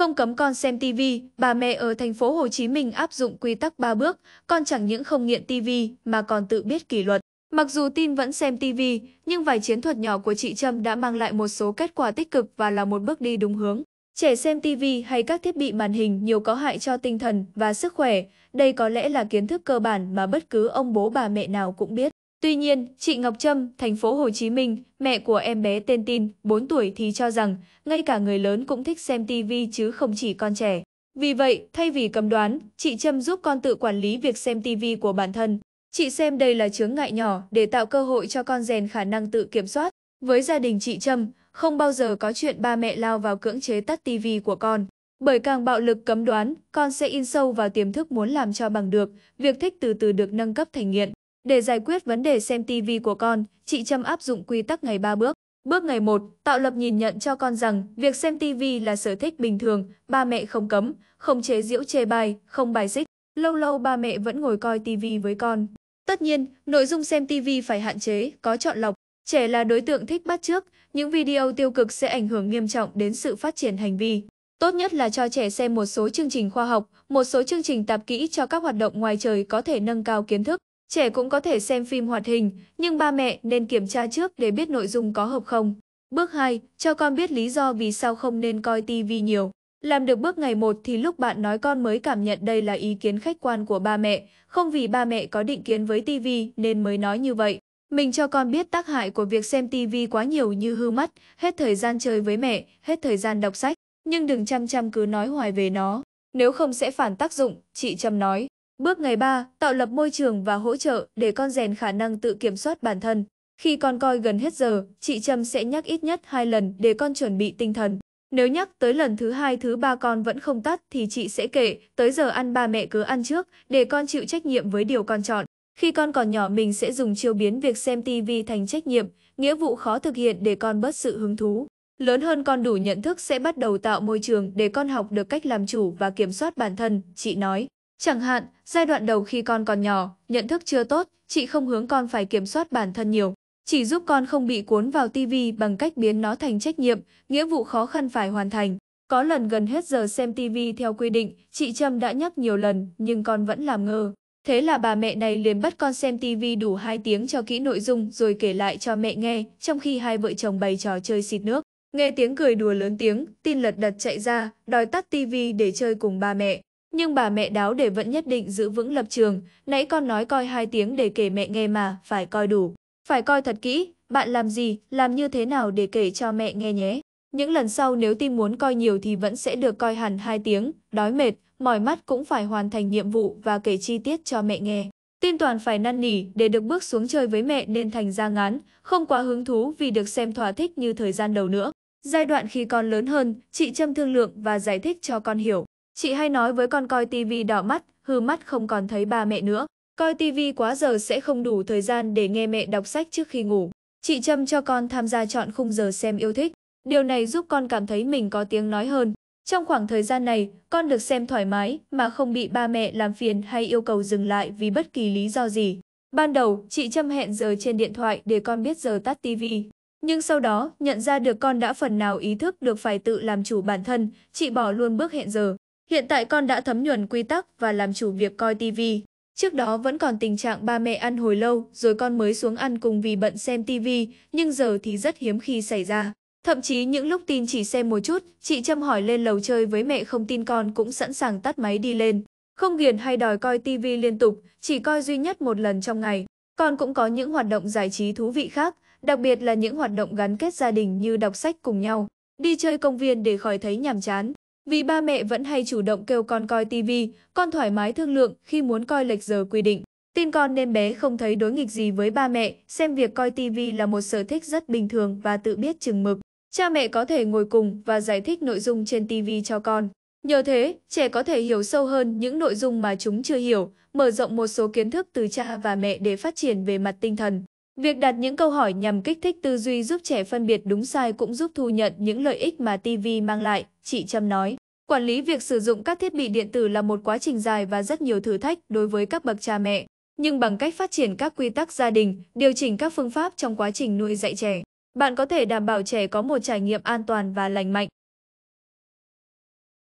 Không cấm con xem tivi, bà mẹ ở thành phố Hồ Chí Minh áp dụng quy tắc 3 bước, con chẳng những không nghiện tivi mà còn tự biết kỷ luật. Mặc dù tin vẫn xem tivi, nhưng vài chiến thuật nhỏ của chị Trâm đã mang lại một số kết quả tích cực và là một bước đi đúng hướng. Trẻ xem tivi hay các thiết bị màn hình nhiều có hại cho tinh thần và sức khỏe, đây có lẽ là kiến thức cơ bản mà bất cứ ông bố bà mẹ nào cũng biết. Tuy nhiên, chị Ngọc Trâm, thành phố Hồ Chí Minh, mẹ của em bé tên Tin, 4 tuổi thì cho rằng ngay cả người lớn cũng thích xem TV chứ không chỉ con trẻ. Vì vậy, thay vì cấm đoán, chị Trâm giúp con tự quản lý việc xem TV của bản thân. Chị xem đây là chướng ngại nhỏ để tạo cơ hội cho con rèn khả năng tự kiểm soát. Với gia đình chị Trâm, không bao giờ có chuyện ba mẹ lao vào cưỡng chế tắt TV của con. Bởi càng bạo lực cấm đoán, con sẽ in sâu vào tiềm thức muốn làm cho bằng được, việc thích từ từ được nâng cấp thành nghiện. Để giải quyết vấn đề xem TV của con, chị Trâm áp dụng quy tắc ngày 3 bước. Bước ngày 1, tạo lập nhìn nhận cho con rằng việc xem TV là sở thích bình thường, ba mẹ không cấm, không chế giễu chê bai, không bài xích. Lâu lâu ba mẹ vẫn ngồi coi TV với con. Tất nhiên, nội dung xem TV phải hạn chế, có chọn lọc. Trẻ là đối tượng thích bắt trước, những video tiêu cực sẽ ảnh hưởng nghiêm trọng đến sự phát triển hành vi. Tốt nhất là cho trẻ xem một số chương trình khoa học, một số chương trình tạp kỹ cho các hoạt động ngoài trời có thể nâng cao kiến thức. Trẻ cũng có thể xem phim hoạt hình, nhưng ba mẹ nên kiểm tra trước để biết nội dung có hợp không. Bước 2. Cho con biết lý do vì sao không nên coi TV nhiều. Làm được bước ngày 1 thì lúc bạn nói con mới cảm nhận đây là ý kiến khách quan của ba mẹ, không vì ba mẹ có định kiến với TV nên mới nói như vậy. Mình cho con biết tác hại của việc xem TV quá nhiều như hư mắt, hết thời gian chơi với mẹ, hết thời gian đọc sách, nhưng đừng chăm chăm cứ nói hoài về nó. Nếu không sẽ phản tác dụng, chị Trâm nói. Bước ngày 3, tạo lập môi trường và hỗ trợ để con rèn khả năng tự kiểm soát bản thân. Khi con coi gần hết giờ, chị Trâm sẽ nhắc ít nhất hai lần để con chuẩn bị tinh thần. Nếu nhắc tới lần thứ hai thứ ba con vẫn không tắt thì chị sẽ kể, tới giờ ăn ba mẹ cứ ăn trước, để con chịu trách nhiệm với điều con chọn. Khi con còn nhỏ mình sẽ dùng chiêu biến việc xem tivi thành trách nhiệm, nghĩa vụ khó thực hiện để con bớt sự hứng thú. Lớn hơn con đủ nhận thức sẽ bắt đầu tạo môi trường để con học được cách làm chủ và kiểm soát bản thân, chị nói. Chẳng hạn, giai đoạn đầu khi con còn nhỏ, nhận thức chưa tốt, chị không hướng con phải kiểm soát bản thân nhiều, chỉ giúp con không bị cuốn vào TV bằng cách biến nó thành trách nhiệm, nghĩa vụ khó khăn phải hoàn thành. Có lần gần hết giờ xem TV theo quy định, chị Trâm đã nhắc nhiều lần nhưng con vẫn làm ngơ. Thế là bà mẹ này liền bắt con xem TV đủ 2 tiếng cho kỹ nội dung rồi kể lại cho mẹ nghe, trong khi hai vợ chồng bày trò chơi xịt nước. Nghe tiếng cười đùa lớn tiếng, tin lật đật chạy ra, đòi tắt TV để chơi cùng ba mẹ. Nhưng bà mẹ đáo để vẫn nhất định giữ vững lập trường, nãy con nói coi hai tiếng để kể mẹ nghe mà, phải coi đủ. Phải coi thật kỹ, bạn làm gì, làm như thế nào để kể cho mẹ nghe nhé. Những lần sau nếu tim muốn coi nhiều thì vẫn sẽ được coi hẳn hai tiếng, đói mệt, mỏi mắt cũng phải hoàn thành nhiệm vụ và kể chi tiết cho mẹ nghe. Tin toàn phải năn nỉ để được bước xuống chơi với mẹ nên thành ra ngán, không quá hứng thú vì được xem thỏa thích như thời gian đầu nữa. Giai đoạn khi con lớn hơn, chị Trâm thương lượng và giải thích cho con hiểu. Chị hay nói với con coi tivi đỏ mắt, hư mắt không còn thấy ba mẹ nữa. Coi tivi quá giờ sẽ không đủ thời gian để nghe mẹ đọc sách trước khi ngủ. Chị Trâm cho con tham gia chọn khung giờ xem yêu thích. Điều này giúp con cảm thấy mình có tiếng nói hơn. Trong khoảng thời gian này, con được xem thoải mái mà không bị ba mẹ làm phiền hay yêu cầu dừng lại vì bất kỳ lý do gì. Ban đầu, chị Trâm hẹn giờ trên điện thoại để con biết giờ tắt tivi. Nhưng sau đó, nhận ra được con đã phần nào ý thức được phải tự làm chủ bản thân, chị bỏ luôn bước hẹn giờ. Hiện tại con đã thấm nhuần quy tắc và làm chủ việc coi tivi. Trước đó vẫn còn tình trạng ba mẹ ăn hồi lâu rồi con mới xuống ăn cùng vì bận xem tivi, nhưng giờ thì rất hiếm khi xảy ra. Thậm chí những lúc tin chỉ xem một chút, chị Trâm hỏi lên lầu chơi với mẹ không tin con cũng sẵn sàng tắt máy đi lên. Không ghiền hay đòi coi tivi liên tục, chỉ coi duy nhất một lần trong ngày. Con cũng có những hoạt động giải trí thú vị khác, đặc biệt là những hoạt động gắn kết gia đình như đọc sách cùng nhau, đi chơi công viên để khỏi thấy nhàm chán vì ba mẹ vẫn hay chủ động kêu con coi tivi, con thoải mái thương lượng khi muốn coi lệch giờ quy định. Tin con nên bé không thấy đối nghịch gì với ba mẹ, xem việc coi tivi là một sở thích rất bình thường và tự biết chừng mực. Cha mẹ có thể ngồi cùng và giải thích nội dung trên tivi cho con. Nhờ thế, trẻ có thể hiểu sâu hơn những nội dung mà chúng chưa hiểu, mở rộng một số kiến thức từ cha và mẹ để phát triển về mặt tinh thần. Việc đặt những câu hỏi nhằm kích thích tư duy giúp trẻ phân biệt đúng sai cũng giúp thu nhận những lợi ích mà TV mang lại, chị Trâm nói. Quản lý việc sử dụng các thiết bị điện tử là một quá trình dài và rất nhiều thử thách đối với các bậc cha mẹ, nhưng bằng cách phát triển các quy tắc gia đình, điều chỉnh các phương pháp trong quá trình nuôi dạy trẻ, bạn có thể đảm bảo trẻ có một trải nghiệm an toàn và lành mạnh.